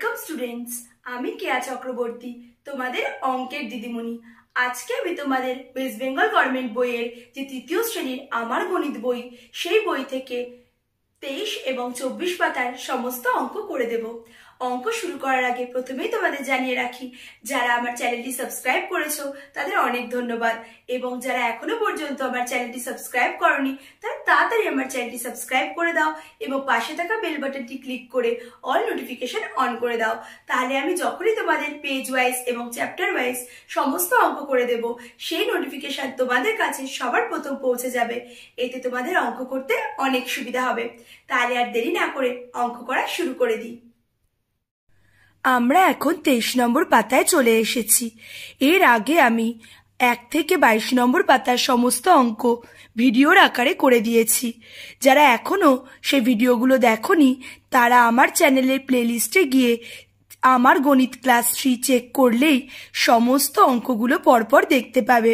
welcome students আমি কেয়া চক্রবর্তী তোমাদের অঙ্কের দিদিমণি আজকে আমি তোমাদের ওয়েস্ট বেঙ্গল গভর্নমেন্ট বইয়ের যে তৃতীয় শ্রেণীর আমার গণিত বই সেই বই থেকে তেইশ এবং চব্বিশ পাতার সমস্ত অঙ্ক করে দেব অঙ্ক শুরু করার আগে প্রথমেই তোমাদের জানিয়ে রাখি যারা আমার চ্যানেলটি সাবস্ক্রাইব করেছো তাদের অনেক ধন্যবাদ এবং যারা এখনো পর্যন্ত আমার চ্যানেলটি সাবস্ক্রাইব করনি তারা তাড়াতাড়ি আমার চ্যানেলটি সাবস্ক্রাইব করে দাও এবং পাশে থাকা বেল বাটনটি ক্লিক করে অল নোটিফিকেশন অন করে দাও তাহলে আমি যখনই তোমাদের পেজ ওয়াইজ এবং চ্যাপ্টার ওয়াইজ সমস্ত অঙ্ক করে দেব সেই নোটিফিকেশন তোমাদের কাছে সবার প্রথম পৌঁছে যাবে এতে তোমাদের অঙ্ক করতে অনেক সুবিধা হবে তাহলে আর দেরি না করে অঙ্ক করা শুরু করে দিই আমরা এখন তেইশ নম্বর পাতায় চলে এসেছি এর আগে আমি এক থেকে বাইশ নম্বর পাতার সমস্ত অঙ্ক ভিডিওর আকারে করে দিয়েছি যারা এখনও সে ভিডিওগুলো দেখনি তারা আমার চ্যানেলের প্লেলিস্টে গিয়ে আমার গণিত ক্লাস থ্রি চেক করলেই সমস্ত অঙ্কগুলো পরপর দেখতে পাবে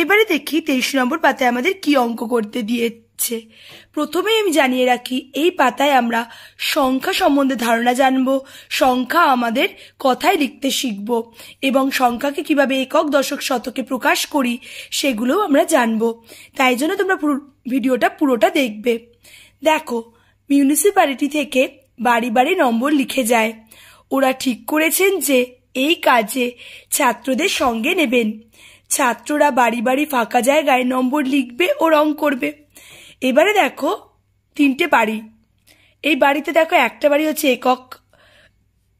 এবারে দেখি তেইশ নম্বর পাতায় আমাদের কি অঙ্ক করতে দিয়ে হচ্ছে প্রথমেই আমি জানিয়ে রাখি এই পাতায় আমরা সংখ্যা সম্বন্ধে ধারণা জানব সংখ্যা আমাদের কথায় লিখতে শিখব এবং সংখ্যাকে কিভাবে একক দশক শতকে প্রকাশ করি সেগুলোও আমরা জানব তাই জন্য তোমরা ভিডিওটা পুরোটা দেখবে দেখো মিউনিসিপ্যালিটি থেকে বাড়ি বাড়ি নম্বর লিখে যায় ওরা ঠিক করেছেন যে এই কাজে ছাত্রদের সঙ্গে নেবেন ছাত্ররা বাড়ি বাড়ি ফাঁকা জায়গায় নম্বর লিখবে ও রং করবে এবারে দেখো তিনটে বাড়ি এই বাড়িতে দেখো একটা বাড়ি হচ্ছে একক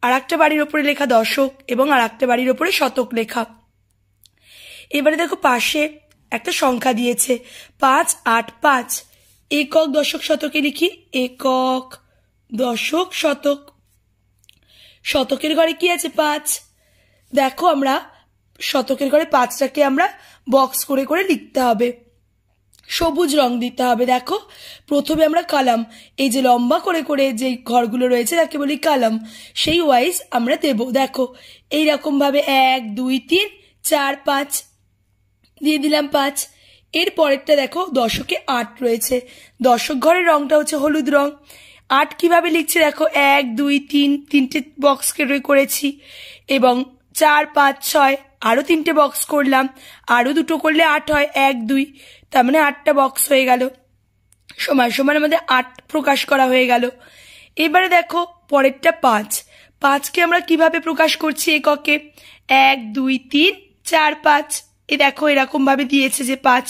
আর একটা বাড়ির ওপরে লেখা দশক এবং আর একটা বাড়ির ওপরে শতক লেখা এবারে দেখো পাশে একটা সংখ্যা দিয়েছে পাঁচ আট পাঁচ একক দশক শতকে লিখি একক দশক শতক শতকের ঘরে কি আছে পাঁচ দেখো আমরা শতকের ঘরে পাঁচটাকে আমরা বক্স করে করে লিখতে হবে সবুজ রং দিতে হবে দেখো প্রথমে আমরা কালাম এই যে লম্বা করে করে যে ঘরগুলো রয়েছে তাকে বলি কালাম সেই ওয়াইজ আমরা দেব দেখো এই রকমভাবে এক দুই তিন চার পাঁচ দিয়ে দিলাম পাঁচ এর পরেরটা দেখো দশকে আট রয়েছে দশক ঘরের রংটা হচ্ছে হলুদ রং আট কিভাবে লিখছে দেখো এক দুই তিন তিনটে বক্স করেছি এবং চার পাঁচ ছয় আরও তিনটে বক্স করলাম আরও দুটো করলে আট হয় এক দুই তার মানে আটটা বক্স হয়ে গেল সময় সময়ের আমাদের আট প্রকাশ করা হয়ে গেল এবারে দেখো পরেরটা পাঁচ পাঁচকে আমরা কিভাবে প্রকাশ করছি এককে এক দুই তিন চার পাঁচ এ দেখো এরকমভাবে দিয়েছে যে পাঁচ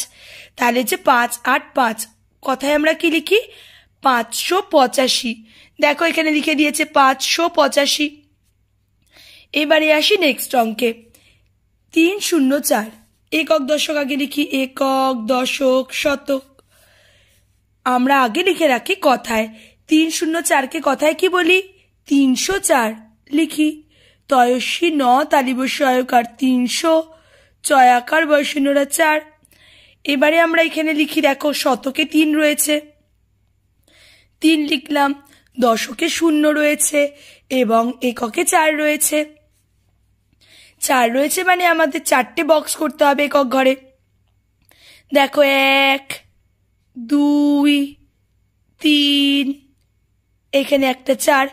তাহলে যে পাঁচ আট পাঁচ কথায় আমরা কি লিখি পাঁচশো পঁচাশি দেখো এখানে লিখে দিয়েছে পাঁচশো পঁচাশি এবারে আসি নেক্সট অঙ্কে তিন শূন্য চার একক দশক আগে লিখি একক দশক শতক আমরা আগে লিখে রাখি কথায় তিন শূন্য চারকে কথায় কি বলি তিনশো চার লিখি তয়স্বী ন তালিবস্যয়কার তিনশো চয়াকার বয়সূন্যরা চার এবারে আমরা এখানে লিখি দেখো শতকে তিন রয়েছে তিন লিখলাম দশকে শূন্য রয়েছে এবং এককে চার রয়েছে চার রয়েছে মানে আমাদের চারটে বক্স করতে হবে একক ঘরে দেখো এক দুই তিন এখানে একটা চার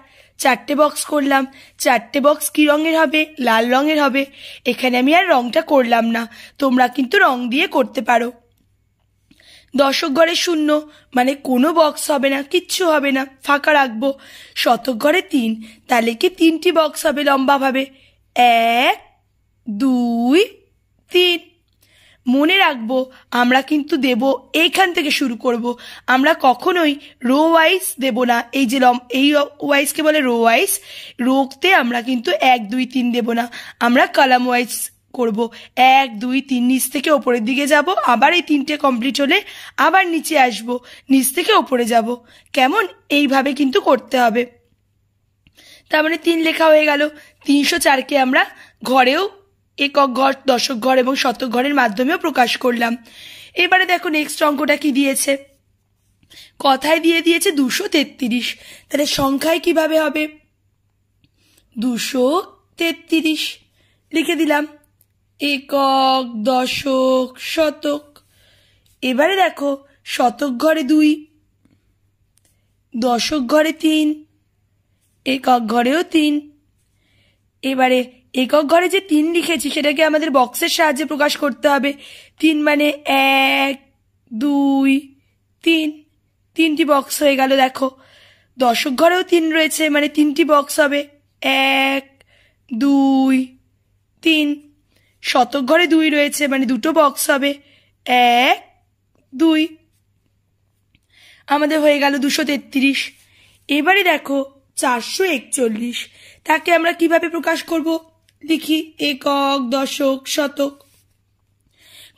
চারটে বক্স করলাম চারটে বক্স কি রঙের হবে লাল রঙের হবে এখানে আমি আর রংটা করলাম না তোমরা কিন্তু রং দিয়ে করতে পারো দশক ঘরে শূন্য মানে কোনো বক্স হবে না কিচ্ছু হবে না ফাঁকা রাখবো শতক ঘরে তিন তাহলে কি তিনটি বক্স হবে লম্বাভাবে এক দুই তিন মনে রাখবো আমরা কিন্তু দেব এইখান থেকে শুরু করব আমরা কখনোই রো ওয়াইস দেব না এই যে লম এই ওয়াইজকে বলে রো ওয়াইস রোগতে আমরা কিন্তু এক দুই তিন দেব না আমরা কলাম ওয়াইজ করব এক দুই তিন নিচ থেকে ওপরের দিকে যাব আবার এই তিনটে কমপ্লিট হলে আবার নিচে আসব নিচ থেকে ওপরে যাব কেমন এইভাবে কিন্তু করতে হবে তার মানে তিন লেখা হয়ে গেল তিনশো চারকে আমরা ঘরেও একক ঘর দশক ঘর এবং শতক ঘরের মাধ্যমেও প্রকাশ করলাম এবারে দেখো নেক্সট অঙ্কটা কি দিয়েছে কথায় দিয়ে দিয়েছে দুশো তেত্রিশ তাহলে সংখ্যায় কিভাবে হবে দুশো তেত্রিশ লিখে দিলাম একক দশক শতক এবারে দেখো শতক ঘরে দুই দশক ঘরে তিন একক ঘরেও তিন এবারে একক ঘরে যে তিন লিখেছি সেটাকে আমাদের বক্সের সাহায্যে প্রকাশ করতে হবে তিন মানে এক দুই তিন তিনটি বক্স হয়ে গেল দেখো দশক ঘরেও তিন রয়েছে মানে তিনটি বক্স হবে এক দুই তিন শতক ঘরে দুই রয়েছে মানে দুটো বক্স হবে এক দুই আমাদের হয়ে গেল দুশো তেত্রিশ এবারে দেখো চারশো একচল্লিশ তাকে আমরা কিভাবে প্রকাশ করবো লিখি একক দশক শতক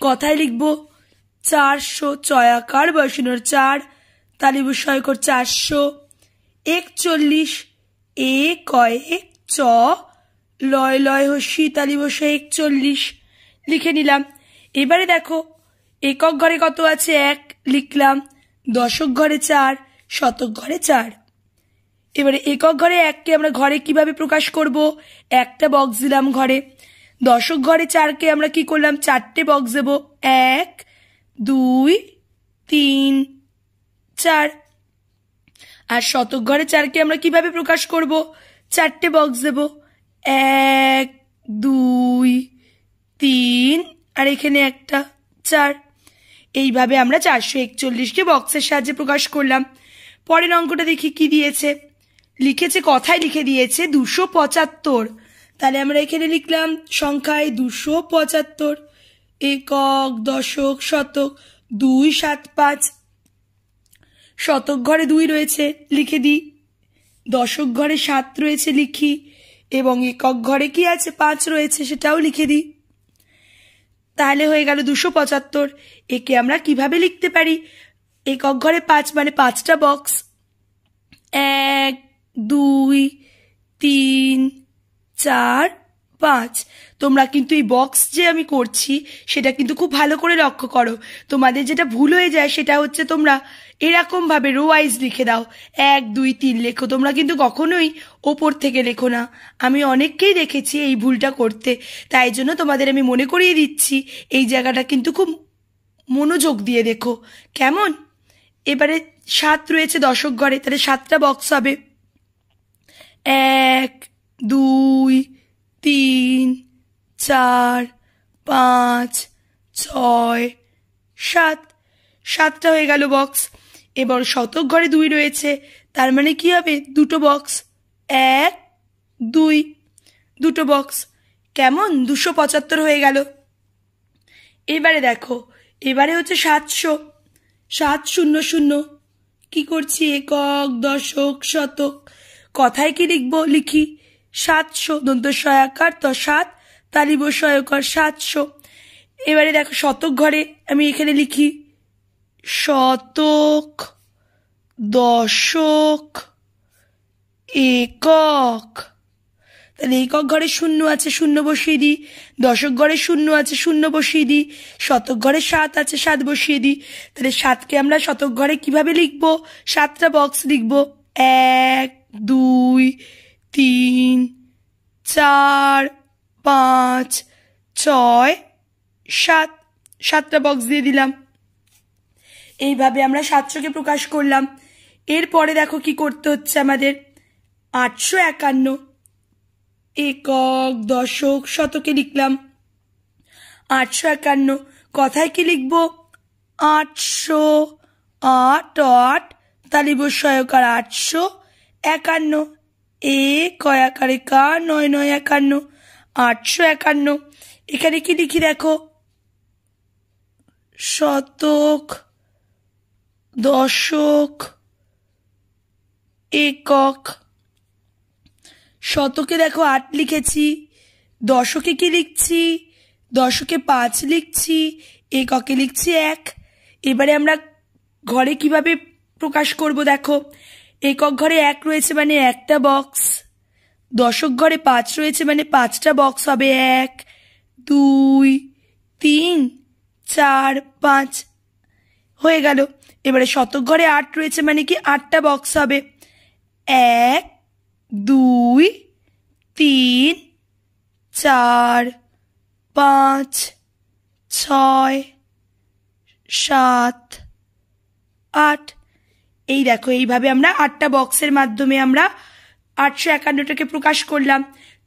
কথায় লিখব চারশো ছয়াকার বয়সনের চার তালিব সয়কর চারশো একচল্লিশ এ কয়েক চ লয় লয় হসি তালিব একচল্লিশ লিখে নিলাম এবারে দেখো একক ঘরে কত আছে এক লিখলাম দশক ঘরে চার শতক ঘরে চার এবারে একক ঘরে এককে আমরা ঘরে কিভাবে প্রকাশ করব একটা বক্স দিলাম ঘরে দশক ঘরে চারকে আমরা কি করলাম চারটে বক্স দেব এক দুই তিন চার আর শতক ঘরে চারকে আমরা কিভাবে প্রকাশ করব চারটে বক্স দেব এক দুই তিন আর এখানে একটা চার এইভাবে আমরা চারশো একচল্লিশকে বক্সের সাহায্যে প্রকাশ করলাম পরের অঙ্কটা দেখি কি দিয়েছে লিখেছে কথায় লিখে দিয়েছে দুশো পঁচাত্তর তাহলে আমরা এখানে লিখলাম সংখ্যায় দুশো পঁচাত্তর একক দশক শতক দুই সাত পাঁচ শতক ঘরে দুই রয়েছে লিখে দিই দশক ঘরে সাত রয়েছে লিখি এবং একক ঘরে কি আছে পাঁচ রয়েছে সেটাও লিখে দিই তাহলে হয়ে গেল দুশো পঁচাত্তর একে আমরা কিভাবে লিখতে পারি একক ঘরে পাঁচ মানে পাঁচটা বক্স এক দুই তিন চার পাঁচ তোমরা কিন্তু এই বক্স যে আমি করছি সেটা কিন্তু খুব ভালো করে লক্ষ্য করো তোমাদের যেটা ভুল হয়ে যায় সেটা হচ্ছে তোমরা এরকমভাবে রো ওয়াইজ লিখে দাও এক দুই তিন লেখো তোমরা কিন্তু কখনোই ওপর থেকে লেখো না আমি অনেককেই দেখেছি এই ভুলটা করতে তাই জন্য তোমাদের আমি মনে করিয়ে দিচ্ছি এই জায়গাটা কিন্তু খুব মনোযোগ দিয়ে দেখো কেমন এবারে সাত রয়েছে দশক ঘরে তাহলে সাতটা বক্স হবে এক দুই তিন চার পাঁচ ছয় সাত সাতটা হয়ে গেল বক্স এবার শতক ঘরে দুই রয়েছে তার মানে কি হবে দুটো বক্স এক দুই দুটো বক্স কেমন দুশো পঁচাত্তর হয়ে গেল এবারে দেখো এবারে হচ্ছে সাতশো সাত শূন্য শূন্য কি করছি একক দশক শতক কথায় কি লিখব লিখি সাতশো দন্ত সয়াকার ত সাত তালিব সয়কর সাতশো এবারে দেখো শতক ঘরে আমি এখানে লিখি শতক দশক একক তাহলে একক ঘরে শূন্য আছে শূন্য বসিয়ে দিই দশক ঘরে শূন্য আছে শূন্য বসিয়ে দিই শতক ঘরে সাত আছে সাত বসিয়ে দিই তাহলে সাতকে আমরা শতক ঘরে কিভাবে লিখব সাতটা বক্স লিখব এক দুই তিন চার পাঁচ ছয় সাত সাতটা বক্স দিয়ে দিলাম এইভাবে আমরা সাতশোকে প্রকাশ করলাম এরপরে দেখো কি করতে হচ্ছে আমাদের আটশো একান্ন একক দশক শতকে লিখলাম আটশো একান্ন কথায় কি লিখব আটশো আট আট তালিব আর আটশো একান্ন এ কয়াকারে কা নয় নয় একান্ন আটশো একান্ন এখানে কি লিখি দেখো শতক দশক একক শতকে দেখো আট লিখেছি দশকে কি লিখছি দশকে পাঁচ লিখছি এককে লিখছি এক এবারে আমরা ঘরে কিভাবে প্রকাশ করব দেখো একক ঘরে এক রয়েছে মানে একটা বক্স দশক ঘরে পাঁচ রয়েছে মানে পাঁচটা বক্স হবে এক দুই তিন চার পাঁচ হয়ে গেল এবারে শতক ঘরে আট রয়েছে মানে কি আটটা বক্স হবে এক দুই তিন চার পাঁচ ছয় সাত আট এই দেখো এইভাবে আমরা আটটা বক্সের মাধ্যমে আমরা আটশো একান্নটাকে প্রকাশ করলাম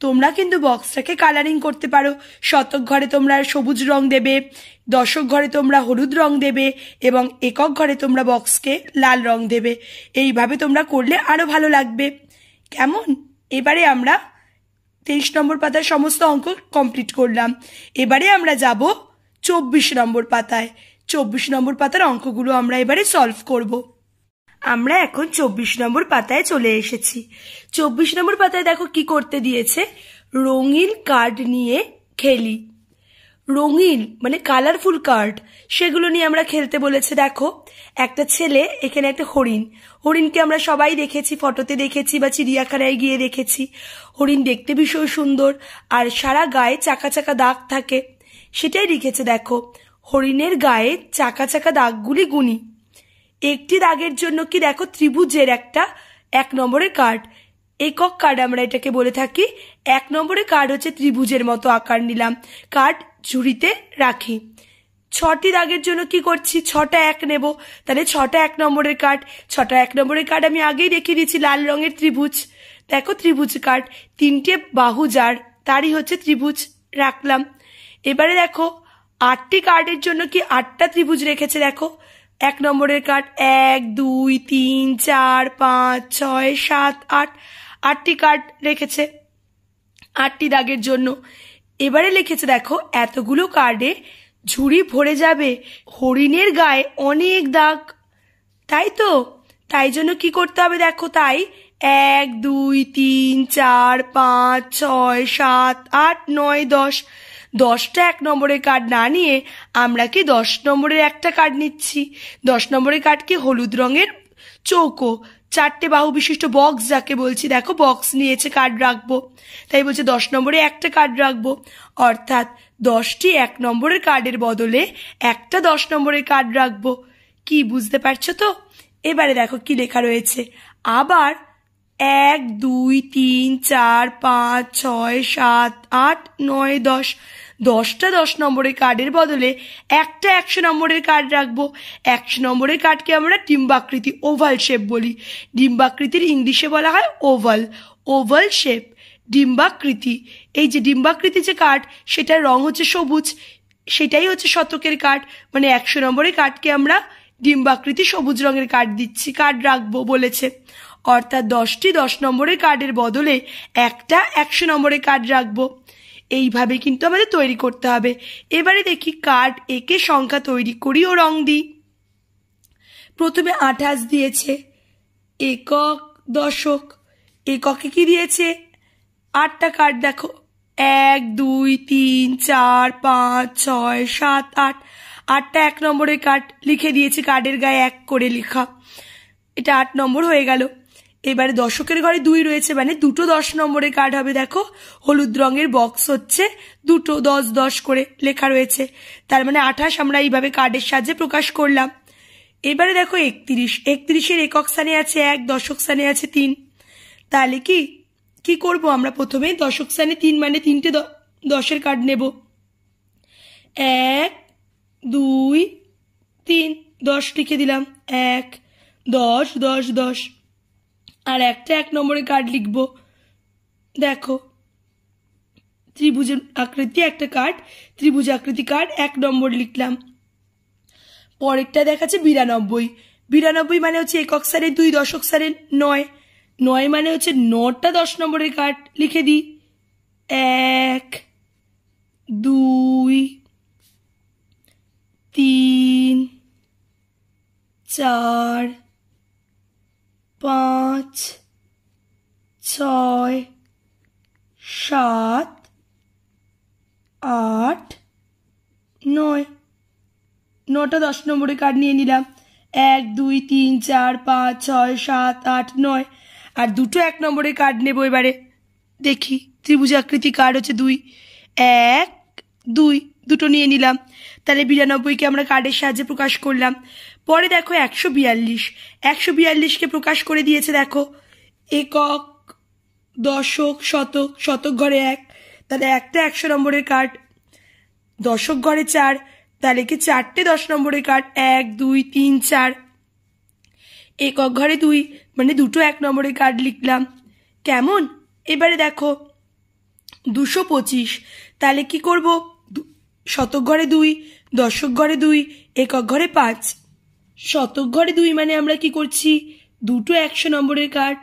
তোমরা কিন্তু বক্সটাকে কালারিং করতে পারো শতক ঘরে তোমরা সবুজ রং দেবে দশক ঘরে তোমরা হলুদ রং দেবে এবং একক ঘরে তোমরা বক্সকে লাল রং দেবে এইভাবে তোমরা করলে আরও ভালো লাগবে কেমন এবারে আমরা তেইশ নম্বর পাতার সমস্ত অঙ্ক কমপ্লিট করলাম এবারে আমরা যাব চব্বিশ নম্বর পাতায় চব্বিশ নম্বর পাতার অঙ্কগুলো আমরা এবারে সলভ করবো আমরা এখন চব্বিশ নম্বর পাতায় চলে এসেছি চব্বিশ নম্বর পাতায় দেখো কি করতে দিয়েছে রঙিন কার্ড নিয়ে খেলি রঙিন মানে কালারফুল কার্ড সেগুলো নিয়ে আমরা খেলতে বলেছে দেখো একটা ছেলে এখানে একটা হরিণ হরিণকে আমরা সবাই দেখেছি ফটোতে দেখেছি বা চিড়িয়াখানায় গিয়ে দেখেছি হরিণ দেখতে ভীষণ সুন্দর আর সারা গায়ে চাকা চাকা দাগ থাকে সেটাই লিখেছে দেখো হরিণের গায়ে চাকা চাকা দাগগুলি গুনি একটি রাগের জন্য কি দেখো ত্রিভুজের একটা এক নম্বরের কার্ড একক কার্ড আমরা এটাকে বলে থাকি এক নম্বরের কার্ড হচ্ছে ত্রিভুজের মতো আকার নিলাম কার্ড ঝুড়িতে রাখি ছটি রাগের জন্য কি করছি ছটা এক নেব তাহলে ছটা এক নম্বরের কার্ড ছটা এক নম্বরের কার্ড আমি আগেই রেখে দিয়েছি লাল রঙের ত্রিভুজ দেখো ত্রিভুজ কার্ড তিনটে বাহু যার তারই হচ্ছে ত্রিভুজ রাখলাম এবারে দেখো আটটি কার্ডের জন্য কি আটটা ত্রিভুজ রেখেছে দেখো এক নম্বরের কার্ড এক দুই তিন চার পাঁচ ছয় সাত আট আটটি কার্ড রেখেছে আটটি দাগের জন্য এবারে লিখেছে দেখো এতগুলো কার্ডে ঝুড়ি ভরে যাবে হরিণের গায়ে অনেক দাগ তাই তো তাই জন্য কি করতে হবে দেখো তাই এক দুই তিন চার পাঁচ ছয় সাত আট নয় দশ দশটা এক নম্বরের কার্ড না নিয়ে আমরা কি দশ নম্বরের একটা কার্ড নিচ্ছি দশ নম্বরের কার্ড কি হলুদ রঙের চৌকো চারটে বাহু বিশিষ্ট বক্স যাকে বলছি দেখো বক্স নিয়েছে কার্ড রাখবো তাই বলছে দশ নম্বরে একটা কার্ড রাখবো অর্থাৎ দশটি এক নম্বরের কার্ডের বদলে একটা দশ নম্বরের কার্ড রাখবো কি বুঝতে পারছো তো এবারে দেখো কি লেখা রয়েছে আবার এক দুই তিন চার পাঁচ ছয় সাত আট নয় দশ দশটা দশ নম্বরের কার্ডের বদলে একটা একশো নম্বরের কার্ড রাখবো একশো নম্বরের কার্ডকে আমরা ডিম্বাকৃতি ওভাল শেপ বলি ডিম্বাকৃতির ইংলিশে বলা হয় ওভাল ওভাল শেপ ডিম্বাকৃতি এই যে ডিম্বাকৃতি যে কার্ড সেটার রং হচ্ছে সবুজ সেটাই হচ্ছে শতকের কার্ড মানে একশো নম্বরের কার্ডকে আমরা ডিম্বাকৃতি সবুজ রঙের কার্ড দিচ্ছি কার্ড রাখবো বলেছে অর্থাৎ দশটি দশ নম্বরের কার্ডের বদলে একটা একশো নম্বরের কার্ড রাখবো এইভাবে কিন্তু আমাদের তৈরি করতে হবে এবারে দেখি কার্ড একে সংখ্যা তৈরি করি ও রং দিই প্রথমে আঠাশ দিয়েছে একক দশক এককে কি দিয়েছে আটটা কার্ড দেখো এক দুই তিন চার পাঁচ ছয় সাত আট আটটা এক নম্বরের কার্ড লিখে দিয়েছি কার্ডের গায়ে এক করে লেখা এটা আট নম্বর হয়ে গেল এবারে দশকের ঘরে দুই রয়েছে মানে দুটো দশ নম্বরের কার্ড হবে দেখো হলুদ রঙের বক্স হচ্ছে দুটো দশ দশ করে লেখা রয়েছে তার মানে আঠাশ আমরা এইভাবে কার্ডের সাহায্যে প্রকাশ করলাম এবারে দেখো একত্রিশ একত্রিশের একক স্থানে আছে এক দশক স্থানে আছে তিন তাহলে কি কি করব আমরা প্রথমে দশক স্থানে তিন মানে তিনটে দশের কার্ড নেব এক দুই তিন দশ লিখে দিলাম এক দশ দশ দশ আর একটা এক নম্বরে কার্ড লিখব দেখো ত্রিভুজের আকৃতি একটা কার্ড ত্রিভুজ আকৃতি কার্ড এক নম্বর লিখলাম পরেরটা দেখাচ্ছে বিরানব্বই বিরানব্বই মানে হচ্ছে একক সারে দুই দশক সারে নয় নয় মানে হচ্ছে নটা দশ নম্বরের কার্ড লিখে দিই এক দুই তিন চার পাঁচ ছয় সাত আট নয় নটা দশ নম্বরে কার্ড নিয়ে নিলাম এক দুই তিন চার পাঁচ ছয় সাত আট নয় আর দুটো এক নম্বরে কার্ড নেবো এবারে দেখি ত্রিভুজ আকৃতি কার্ড হচ্ছে দুই এক দুই দুটো নিয়ে নিলাম তাহলে বিরানব্বইকে আমরা কার্ডের সাহায্যে প্রকাশ করলাম পরে দেখো একশো বিয়াল্লিশ একশো বিয়াল্লিশকে প্রকাশ করে দিয়েছে দেখো একক দশক শতক শতক ঘরে এক তাহলে একটা একশো নম্বরের কার্ড দশক ঘরে চার তাহলে কি চারটে দশ নম্বরের কার্ড এক দুই তিন চার একক ঘরে দুই মানে দুটো এক নম্বরের কার্ড লিখলাম কেমন এবারে দেখো দুশো পঁচিশ তাহলে কি করব শতক ঘরে দুই দশক ঘরে দুই একক ঘরে পাঁচ শতক ঘরে দুই মানে আমরা কি করছি দুটো একশো নম্বরের কার্ড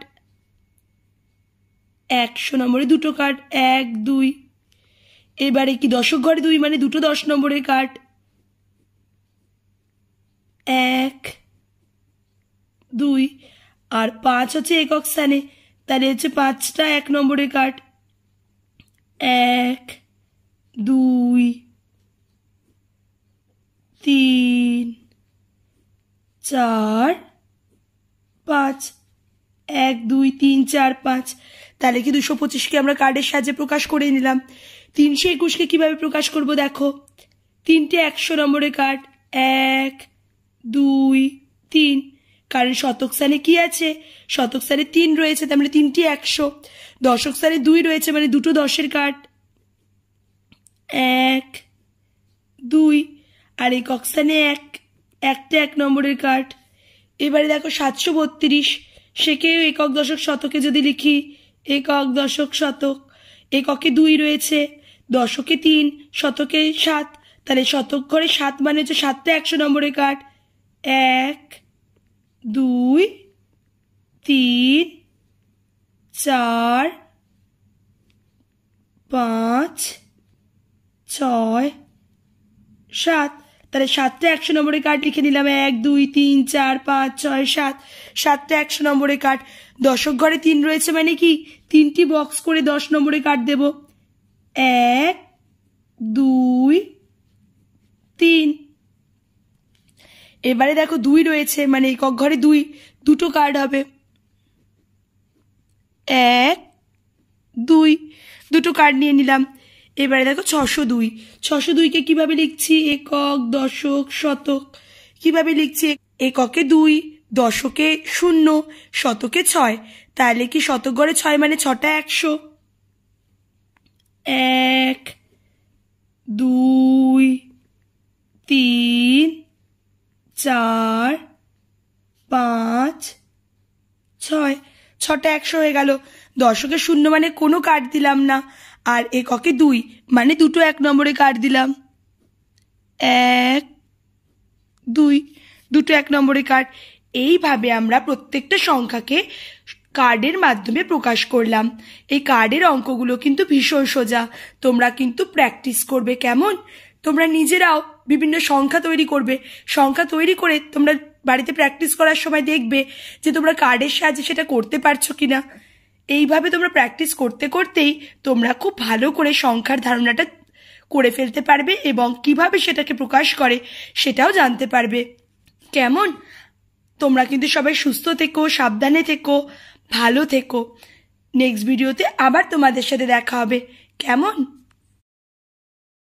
একশো নম্বরে দুটো কার্ড এক দুই এবারে কি দশক ঘরে দুই মানে দুটো দশ নম্বরের কার্ড এক দুই আর পাঁচ হচ্ছে একক স্থানে তাহলে হচ্ছে পাঁচটা এক নম্বরের কার্ড এক দুই তিন চার পাঁচ এক দুই তিন চার পাঁচ তাহলে কি দুশো পঁচিশকে আমরা কার্ডের সাহায্যে প্রকাশ করে নিলাম তিনশো একুশকে কীভাবে প্রকাশ করব দেখো তিনটে একশো নম্বরের কার্ড এক দুই তিন কারণ শতক স্থানে কী আছে শতক স্থানে তিন রয়েছে তার মানে তিনটি একশো দশক স্থানে দুই রয়েছে মানে দুটো দশের কার্ড এক দুই আর এক স্থানে এক একটা এক নম্বরের কার্ড এবারে দেখো সাতশো বত্রিশ সেকেও একক দশক শতকে যদি লিখি একক দশক শতক এককে দুই রয়েছে দশকে তিন শতকে সাত তাহলে শতক করে সাত মানে হচ্ছে সাতটা একশো নম্বরের কার্ড এক দুই তিন চার পাঁচ ছয় সাত তাহলে সাতটা একশো নম্বরের কার্ড লিখে নিলাম এক দুই তিন চার পাঁচ ছয় সাত সাতটা একশো নম্বরের কার্ড দশক ঘরে তিন রয়েছে মানে কি তিনটি বক্স করে দশ নম্বরের কার্ড দেব এক দুই তিন এবারে দেখো দুই রয়েছে মানে একক ঘরে দুই দুটো কার্ড হবে এক দুই দুটো কার্ড নিয়ে নিলাম এবারে দেখো ছশো দুই ছশো দুইকে কিভাবে লিখছি একক দশক শতক কিভাবে লিখছি এককে দুই দশকে শূন্য শতকে ছয় তাহলে কি শতক গড়ে ছয় মানে ছটা একশো এক দুই তিন চার পাঁচ ছয় ছটা একশো হয়ে গেল দশকে শূন্য মানে কোনো কাট দিলাম না আর এককে দুই মানে দুটো এক নম্বরে কাট দিলাম এক দুই দুটো এক নম্বরে কাট এইভাবে আমরা প্রত্যেকটা সংখ্যাকে কার্ডের মাধ্যমে প্রকাশ করলাম এই কার্ডের অঙ্কগুলো কিন্তু ভীষণ সোজা তোমরা কিন্তু প্র্যাকটিস করবে কেমন তোমরা নিজেরাও বিভিন্ন সংখ্যা তৈরি করবে সংখ্যা তৈরি করে তোমরা বাড়িতে প্র্যাকটিস করার সময় দেখবে যে তোমরা কার্ডের সাহায্যে সেটা করতে পারছো কিনা এইভাবে তোমরা প্র্যাকটিস করতে করতেই তোমরা খুব ভালো করে সংখ্যার ধারণাটা করে ফেলতে পারবে এবং কিভাবে সেটাকে প্রকাশ করে সেটাও জানতে পারবে কেমন তোমরা কিন্তু সবাই সুস্থ থেকো সাবধানে থেকো ভালো থেকো নেক্সট ভিডিওতে আবার তোমাদের সাথে দেখা হবে কেমন